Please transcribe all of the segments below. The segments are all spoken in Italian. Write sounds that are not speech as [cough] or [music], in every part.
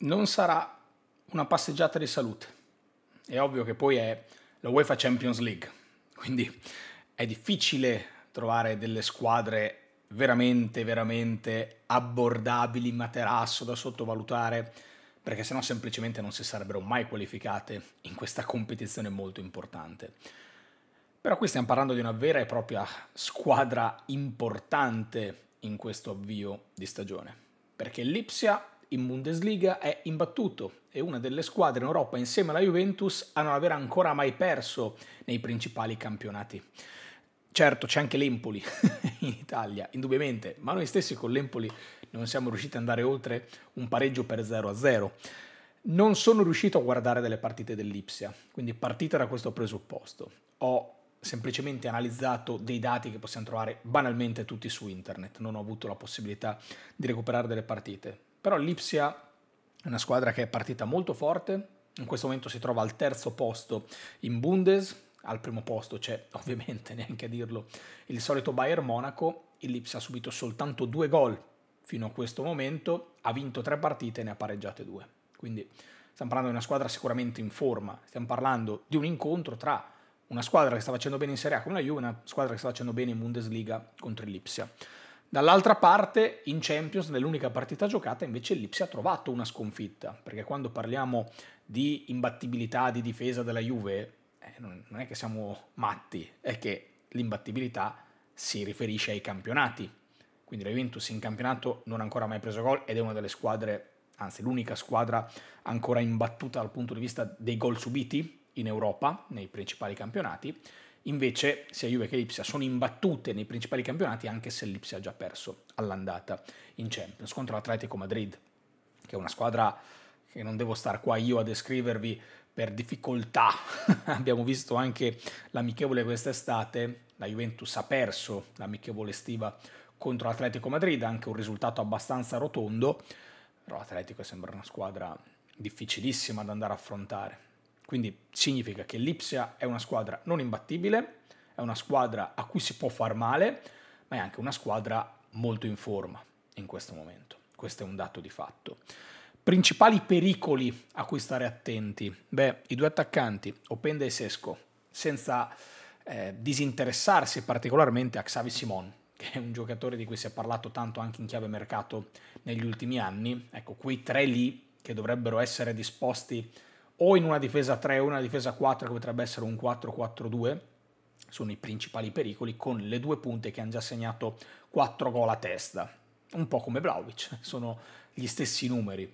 non sarà una passeggiata di salute. È ovvio che poi è la UEFA Champions League, quindi è difficile trovare delle squadre veramente, veramente abbordabili, materasso da sottovalutare, perché sennò semplicemente non si sarebbero mai qualificate in questa competizione molto importante. Però qui stiamo parlando di una vera e propria squadra importante in questo avvio di stagione, perché l'Ipsia in Bundesliga è imbattuto e una delle squadre in Europa insieme alla Juventus a non aver ancora mai perso nei principali campionati. Certo, c'è anche l'Empoli [laughs] in Italia, indubbiamente, ma noi stessi con l'Empoli non siamo riusciti ad andare oltre un pareggio per 0-0. Non sono riuscito a guardare delle partite dell'Ipsia, quindi partita da questo presupposto. Ho semplicemente analizzato dei dati che possiamo trovare banalmente tutti su internet, non ho avuto la possibilità di recuperare delle partite. Però l'Ipsia è una squadra che è partita molto forte, in questo momento si trova al terzo posto in Bundes, al primo posto c'è [laughs] ovviamente, neanche a dirlo, il solito Bayern Monaco, l'Ipsia ha subito soltanto due gol fino a questo momento, ha vinto tre partite e ne ha pareggiate due. Quindi stiamo parlando di una squadra sicuramente in forma, stiamo parlando di un incontro tra una squadra che sta facendo bene in Serie A con la Juve e una squadra che sta facendo bene in Bundesliga contro Lipsia. Dall'altra parte, in Champions, nell'unica partita giocata, invece l'Ipsi ha trovato una sconfitta, perché quando parliamo di imbattibilità di difesa della Juve, eh, non è che siamo matti, è che l'imbattibilità si riferisce ai campionati. Quindi la Juventus in campionato non ha ancora mai preso gol ed è una delle squadre, anzi l'unica squadra ancora imbattuta dal punto di vista dei gol subiti in Europa, nei principali campionati Invece sia Juve che Lipsia sono imbattute nei principali campionati anche se Lipsia ha già perso all'andata in Champions contro l'Atletico Madrid, che è una squadra che non devo stare qua io a descrivervi per difficoltà. [laughs] Abbiamo visto anche l'amichevole quest'estate, la Juventus ha perso l'amichevole estiva contro l'Atletico Madrid, anche un risultato abbastanza rotondo, però l'Atletico sembra una squadra difficilissima da andare a affrontare quindi significa che l'Ipsia è una squadra non imbattibile, è una squadra a cui si può far male, ma è anche una squadra molto in forma in questo momento. Questo è un dato di fatto. Principali pericoli a cui stare attenti. Beh, i due attaccanti, Openda e Sesco, senza eh, disinteressarsi particolarmente a Xavi Simon, che è un giocatore di cui si è parlato tanto anche in chiave mercato negli ultimi anni. Ecco, quei tre lì che dovrebbero essere disposti a o in una difesa 3 o in una difesa 4 che potrebbe essere un 4-4-2 sono i principali pericoli con le due punte che hanno già segnato 4 gol a testa un po' come Vlaovic [laughs] sono gli stessi numeri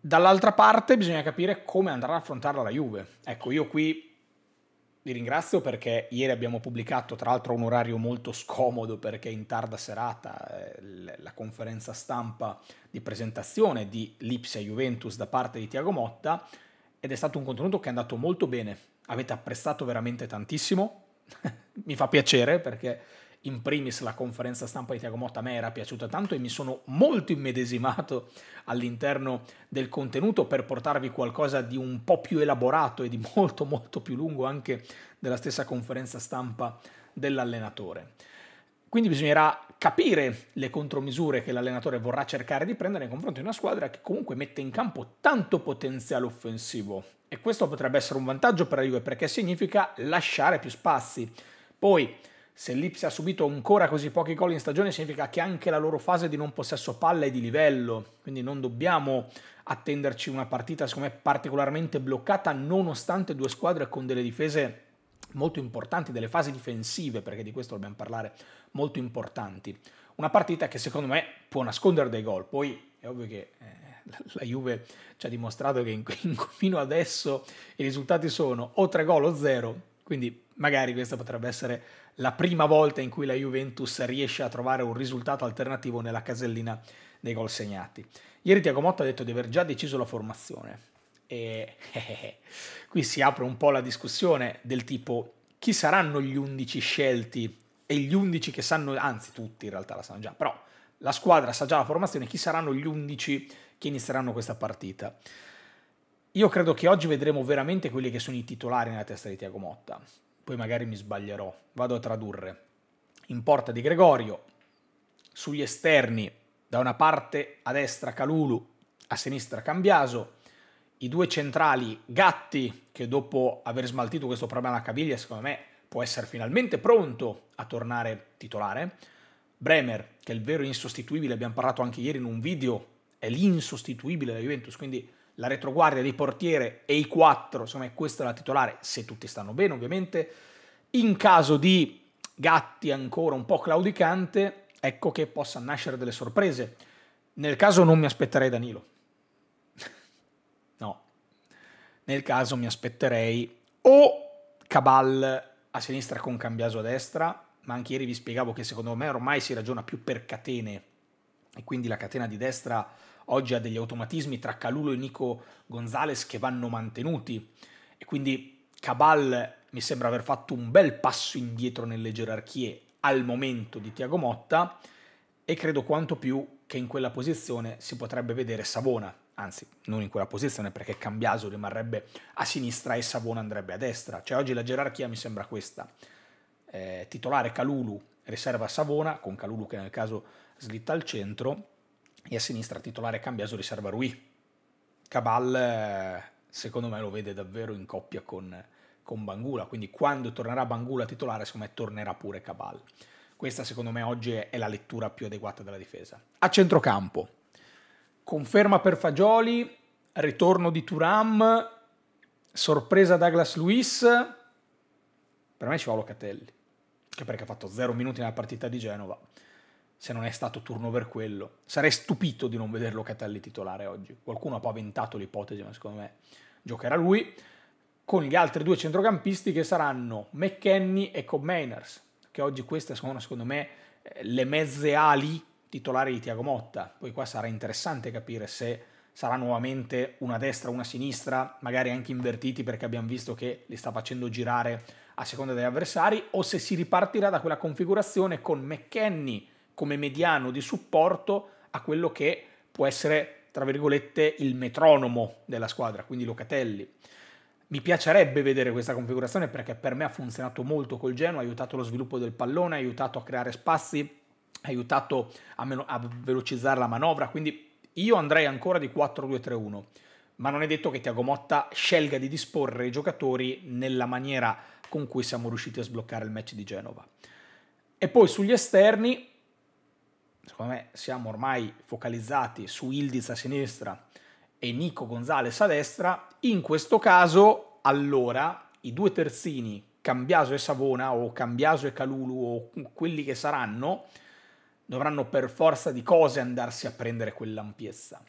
dall'altra parte bisogna capire come andrà ad affrontare la Juve ecco io qui vi ringrazio perché ieri abbiamo pubblicato, tra l'altro a un orario molto scomodo perché in tarda serata, eh, la conferenza stampa di presentazione di Lipsia Juventus da parte di Tiago Motta ed è stato un contenuto che è andato molto bene. Avete apprezzato veramente tantissimo, [laughs] mi fa piacere perché in primis la conferenza stampa di Tiago Motta a me era piaciuta tanto e mi sono molto immedesimato all'interno del contenuto per portarvi qualcosa di un po' più elaborato e di molto molto più lungo anche della stessa conferenza stampa dell'allenatore. Quindi bisognerà capire le contromisure che l'allenatore vorrà cercare di prendere nei confronti di una squadra che comunque mette in campo tanto potenziale offensivo. E questo potrebbe essere un vantaggio per la Juve perché significa lasciare più spazi. Poi se l'Ipsia ha subito ancora così pochi gol in stagione significa che anche la loro fase di non possesso palla è di livello, quindi non dobbiamo attenderci una partita secondo me particolarmente bloccata nonostante due squadre con delle difese molto importanti, delle fasi difensive, perché di questo dobbiamo parlare, molto importanti. Una partita che secondo me può nascondere dei gol, poi è ovvio che eh, la Juve ci ha dimostrato che in, [laughs] in, fino adesso i risultati sono o 3 gol o 0, quindi magari questa potrebbe essere la prima volta in cui la Juventus riesce a trovare un risultato alternativo nella casellina dei gol segnati. Ieri Tiago Motta ha detto di aver già deciso la formazione e [laughs] eh, eh, eh, qui si apre un po' la discussione del tipo chi saranno gli 11 scelti e gli 11 che sanno, anzi tutti in realtà la sanno già, però la squadra sa già la formazione, chi saranno gli 11 che inizieranno questa partita. Io credo che oggi vedremo veramente quelli che sono i titolari nella testa di Tiago Motta poi magari mi sbaglierò, vado a tradurre. In porta di Gregorio, sugli esterni, da una parte a destra Calulu, a sinistra Cambiaso, i due centrali Gatti, che dopo aver smaltito questo problema alla caviglia, secondo me può essere finalmente pronto a tornare titolare, Bremer, che è il vero insostituibile, abbiamo parlato anche ieri in un video, è l'insostituibile della Juventus, quindi la retroguardia di portiere e i quattro, insomma questa è la titolare, se tutti stanno bene ovviamente. In caso di Gatti ancora un po' claudicante, ecco che possano nascere delle sorprese. Nel caso non mi aspetterei Danilo. [laughs] no. Nel caso mi aspetterei o Cabal a sinistra con Cambiaso a destra, ma anche ieri vi spiegavo che secondo me ormai si ragiona più per catene e quindi la catena di destra oggi ha degli automatismi tra Calulo e Nico Gonzalez che vanno mantenuti e quindi Cabal mi sembra aver fatto un bel passo indietro nelle gerarchie al momento di Tiago Motta e credo quanto più che in quella posizione si potrebbe vedere Savona, anzi non in quella posizione perché Cambiaso rimarrebbe a sinistra e Savona andrebbe a destra, cioè oggi la gerarchia mi sembra questa, eh, titolare Calulu riserva Savona, con Calulu che nel caso slitta al centro, e a sinistra titolare cambiato riserva Rui. Cabal eh, secondo me lo vede davvero in coppia con, con Bangula, quindi quando tornerà Bangula titolare secondo me tornerà pure Cabal. Questa secondo me oggi è la lettura più adeguata della difesa. A centrocampo, conferma per Fagioli, ritorno di Turam, sorpresa Douglas Luis, per me ci va Locatelli, che perché ha fatto 0 minuti nella partita di Genova se non è stato turno per quello. Sarei stupito di non vederlo Catelli titolare oggi. Qualcuno ha paventato l'ipotesi, ma secondo me giocherà lui, con gli altri due centrocampisti che saranno McKenny e Cobb Mainers, che oggi queste sono secondo me eh, le mezze ali titolari di Tiago Motta. Poi qua sarà interessante capire se sarà nuovamente una destra, una sinistra, magari anche invertiti perché abbiamo visto che li sta facendo girare a seconda degli avversari, o se si ripartirà da quella configurazione con McKenny come mediano di supporto a quello che può essere, tra virgolette, il metronomo della squadra, quindi Locatelli. Mi piacerebbe vedere questa configurazione perché per me ha funzionato molto col Genoa, ha aiutato lo sviluppo del pallone, ha aiutato a creare spazi, ha aiutato a, meno, a velocizzare la manovra, quindi io andrei ancora di 4-2-3-1 ma non è detto che Tiago Motta scelga di disporre i giocatori nella maniera con cui siamo riusciti a sbloccare il match di Genova. E poi sugli esterni secondo me siamo ormai focalizzati su Ildiz a sinistra e Nico Gonzalez a destra, in questo caso allora i due terzini Cambiaso e Savona o Cambiaso e Calulu o quelli che saranno dovranno per forza di cose andarsi a prendere quell'ampiezza.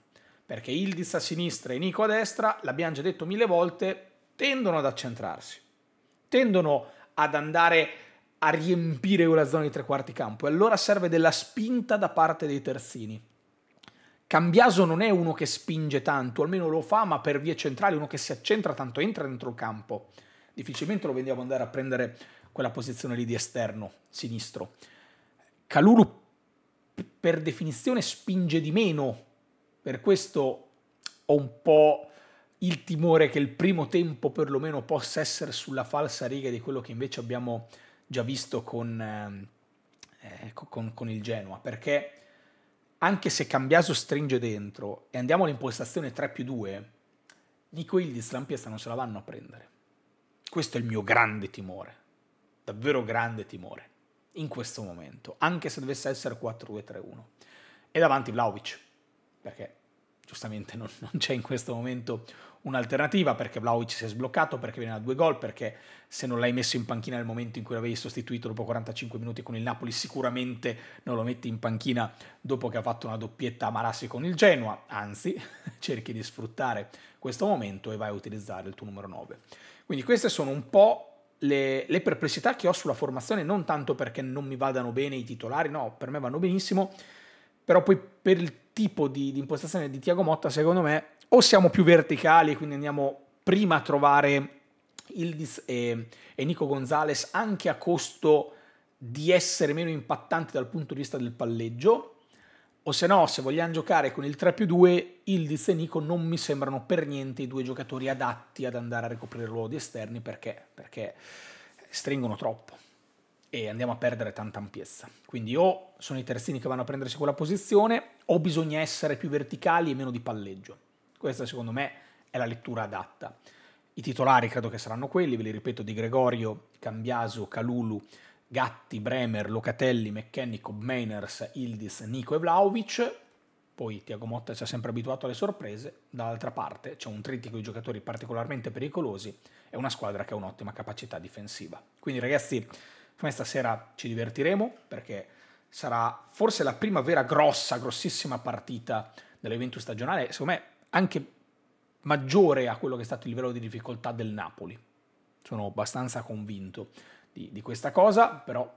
Perché Ildiz a sinistra e Nico a destra, l'abbiamo già detto mille volte, tendono ad accentrarsi, tendono ad andare a riempire quella zona di tre quarti campo e allora serve della spinta da parte dei terzini. Cambiaso non è uno che spinge tanto, almeno lo fa, ma per vie centrali, uno che si accentra tanto, entra dentro il campo. Difficilmente lo vediamo andare a prendere quella posizione lì di esterno, sinistro. Calulu per definizione spinge di meno, per questo ho un po' il timore che il primo tempo perlomeno possa essere sulla falsa riga di quello che invece abbiamo già visto con, ehm, eh, con, con il Genoa, perché anche se Cambiaso stringe dentro e andiamo all'impostazione 3 più 2, Nico e Lampiesta non se la vanno a prendere. Questo è il mio grande timore, davvero grande timore, in questo momento, anche se dovesse essere 4-2-3-1. E davanti Vlaovic, perché giustamente non, non c'è in questo momento un'alternativa perché Vlaovic si è sbloccato, perché viene da due gol, perché se non l'hai messo in panchina nel momento in cui l'avevi sostituito dopo 45 minuti con il Napoli sicuramente non lo metti in panchina dopo che ha fatto una doppietta a Marassi con il Genoa, anzi [laughs] cerchi di sfruttare questo momento e vai a utilizzare il tuo numero 9. Quindi queste sono un po' le, le perplessità che ho sulla formazione, non tanto perché non mi vadano bene i titolari, no, per me vanno benissimo, però poi per il tipo di, di impostazione di Tiago Motta, secondo me, o siamo più verticali, e quindi andiamo prima a trovare Ildiz e, e Nico Gonzalez anche a costo di essere meno impattanti dal punto di vista del palleggio, o se no, se vogliamo giocare con il 3 più 2, Ildiz e Nico non mi sembrano per niente i due giocatori adatti ad andare a ricoprire il ruolo di esterni perché, perché stringono troppo e andiamo a perdere tanta ampiezza. Quindi o sono i terzini che vanno a prendersi quella posizione o bisogna essere più verticali e meno di palleggio. Questa secondo me è la lettura adatta. I titolari credo che saranno quelli, ve li ripeto, di Gregorio, Cambiaso, Calulu, Gatti, Bremer, Locatelli, McKennick, Mainers, Ildis, Nico e Vlaovic. Poi Tiago Motta ci ha sempre abituato alle sorprese. Dall'altra parte c'è un trittico di giocatori particolarmente pericolosi e una squadra che ha un'ottima capacità difensiva. Quindi ragazzi questa sera ci divertiremo perché sarà forse la prima vera grossa, grossissima partita dell'evento stagionale, secondo me anche maggiore a quello che è stato il livello di difficoltà del Napoli. Sono abbastanza convinto di, di questa cosa, però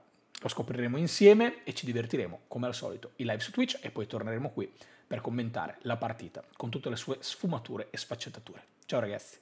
lo scopriremo insieme e ci divertiremo, come al solito, in live su Twitch e poi torneremo qui per commentare la partita con tutte le sue sfumature e sfaccettature. Ciao ragazzi!